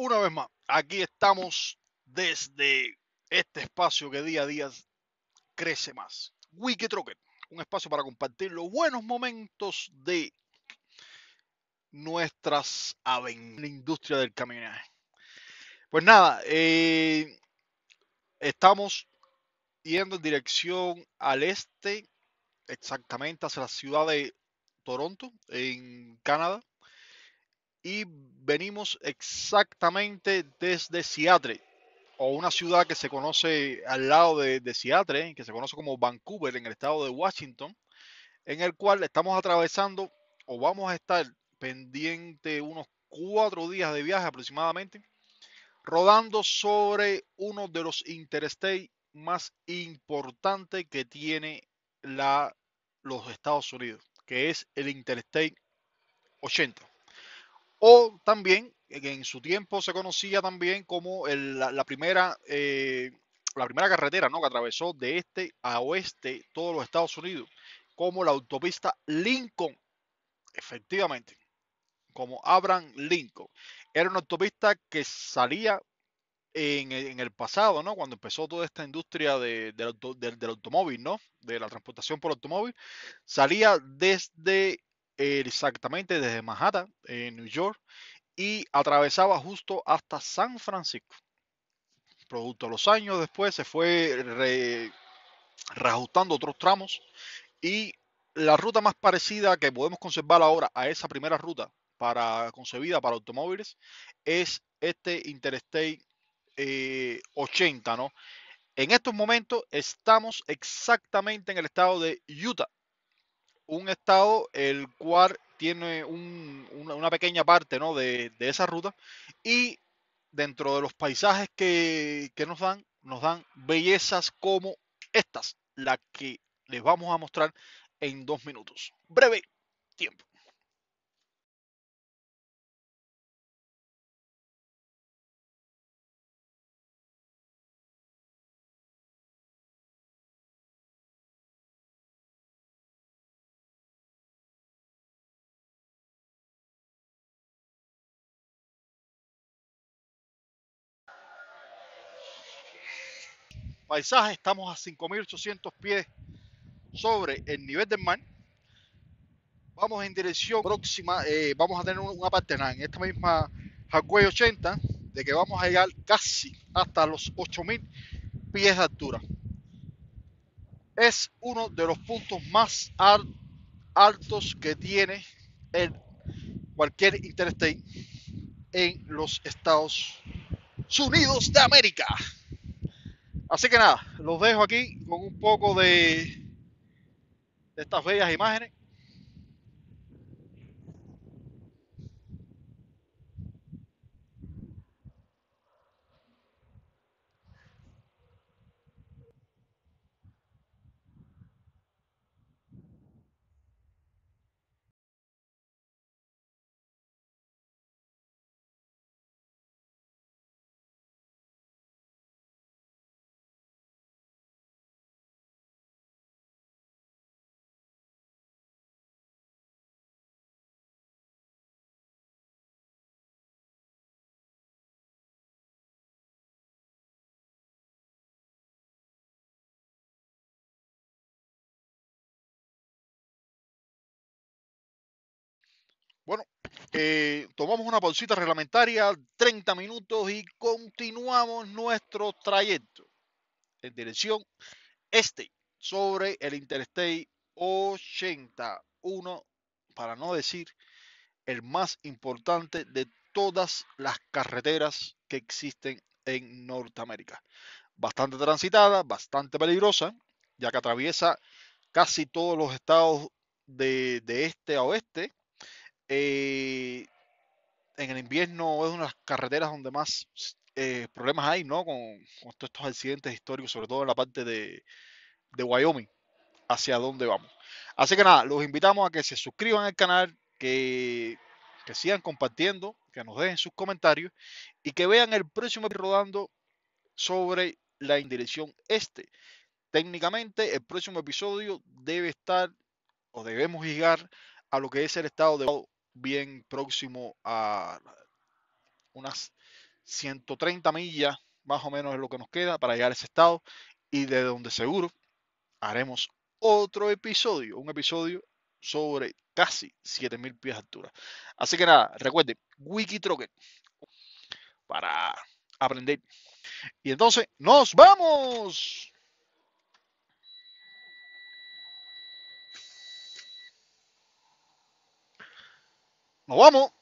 Una vez más, aquí estamos desde este espacio que día a día crece más. Wiki un espacio para compartir los buenos momentos de nuestras aventuras en la industria del caminaje. Pues nada, eh, estamos yendo en dirección al este, exactamente hacia la ciudad de Toronto, en Canadá. Y venimos exactamente desde Seattle, o una ciudad que se conoce al lado de, Seattle, que se conoce como Vancouver en el estado de Washington, en el cual estamos atravesando o vamos a estar pendiente unos cuatro días de viaje aproximadamente, rodando sobre uno de los interstates más importantes que tiene los Estados Unidos, que es el Interstate 80 o también en su tiempo se conocía también como la, primera, eh, la primera carretera ¿no? que atravesó de este a oeste todos los Estados Unidos, como la autopista Lincoln, efectivamente, como Abraham Lincoln. Era una autopista que salía en, el pasado, ¿no? cuando empezó toda esta industria del automóvil, ¿no? de la transportación por automóvil, salía desde exactamente desde Manhattan, en eh, New York, y atravesaba justo hasta San Francisco. Producto de los años después se fue reajustando otros tramos y la ruta más parecida que podemos conservar ahora a esa primera ruta para, concebida para automóviles es este Interstate 80, eh, ¿no? En estos momentos estamos exactamente en el estado de Utah, un estado el cual tiene una, pequeña parte ¿no? de, esa ruta y dentro de los paisajes que, que nos dan, nos dan bellezas como estas, la que les vamos a mostrar en dos minutos. Breve tiempo. paisaje, estamos a 5.800 pies sobre el nivel del mar. Vamos en dirección próxima, eh, vamos a tener una parte en esta misma Hawaii 80, de que vamos a llegar casi hasta los 8.000 pies de altura. Es uno de los puntos más altos que tiene el, cualquier interstate en los Estados Unidos de América. Así que nada, los dejo aquí con un poco de, estas bellas imágenes. Bueno, eh, tomamos una pausita reglamentaria, 30 minutos y continuamos nuestro trayecto en dirección este sobre el Interstate 81, para no decir el más importante de todas las carreteras que existen en Norteamérica. Bastante transitada, bastante peligrosa, ya que atraviesa casi todos los estados de este a oeste eh, en el invierno es una de las carreteras donde más eh, problemas hay, ¿no? Con, todos estos accidentes históricos, sobre todo en la parte de, Wyoming, hacia dónde vamos. Así que nada, los invitamos a que se suscriban al canal, que, sigan compartiendo, que nos dejen sus comentarios y que vean el próximo episodio rodando sobre la indirección este. Técnicamente, el próximo episodio debe estar o debemos llegar a lo que es el estado de bien próximo a unas 130 millas, más o menos es lo que nos queda para llegar a ese estado y de donde seguro haremos otro episodio, un episodio sobre casi 7000 pies de altura. Así que nada, recuerden, Wikitrocket para aprender. Y entonces, ¡nos vamos! vamos.